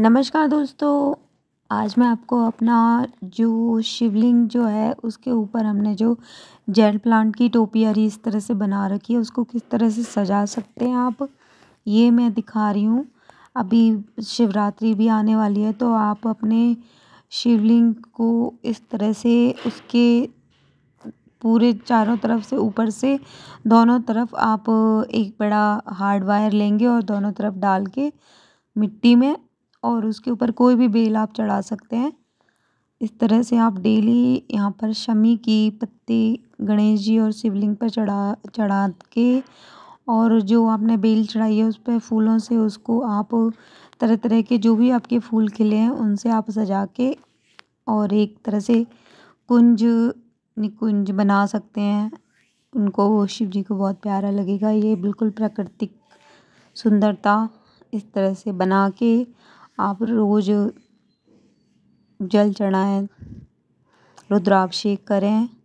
नमस्कार दोस्तों आज मैं आपको अपना जो शिवलिंग जो है उसके ऊपर हमने जो जेल प्लांट की टोपियारी इस तरह से बना रखी है उसको किस तरह से सजा सकते हैं आप ये मैं दिखा रही हूँ अभी शिवरात्रि भी आने वाली है तो आप अपने शिवलिंग को इस तरह से उसके पूरे चारों तरफ से ऊपर से दोनों तरफ आप एक बड़ा हार्ड वायर लेंगे और दोनों तरफ डाल के मिट्टी में और उसके ऊपर कोई भी बेल आप चढ़ा सकते हैं इस तरह से आप डेली यहाँ पर शमी की पत्ती गणेश जी और शिवलिंग पर चढ़ा चढ़ा के और जो आपने बेल चढ़ाई है उस पर फूलों से उसको आप तरह तरह के जो भी आपके फूल खिले हैं उनसे आप सजा के और एक तरह से कुंज निकुंज बना सकते हैं उनको शिव जी को बहुत प्यारा लगेगा ये बिल्कुल प्राकृतिक सुंदरता इस तरह से बना के आप रोज़ जल चढ़ाएँ रुद्राभिषेक करें